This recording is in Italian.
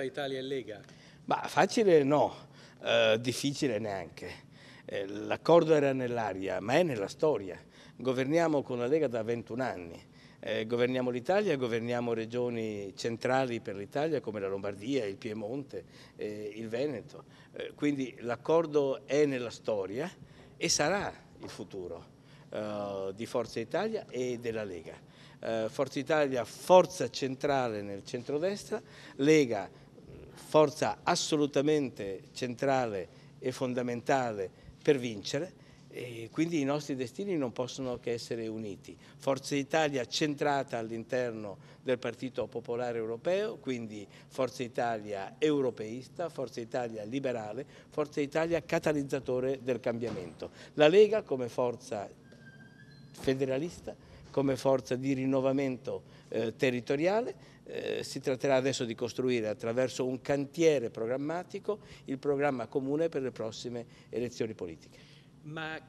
Forza Italia e Lega? Ma facile no, eh, difficile neanche. Eh, l'accordo era nell'aria, ma è nella storia. Governiamo con la Lega da 21 anni. Eh, governiamo l'Italia, governiamo regioni centrali per l'Italia come la Lombardia, il Piemonte, eh, il Veneto. Eh, quindi l'accordo è nella storia e sarà il futuro eh, di Forza Italia e della Lega. Eh, forza Italia, forza centrale nel centrodestra, Lega forza assolutamente centrale e fondamentale per vincere e quindi i nostri destini non possono che essere uniti. Forza Italia centrata all'interno del Partito Popolare Europeo, quindi Forza Italia europeista, Forza Italia liberale, Forza Italia catalizzatore del cambiamento. La Lega come forza federalista come forza di rinnovamento eh, territoriale. Eh, si tratterà adesso di costruire attraverso un cantiere programmatico il programma comune per le prossime elezioni politiche. Ma...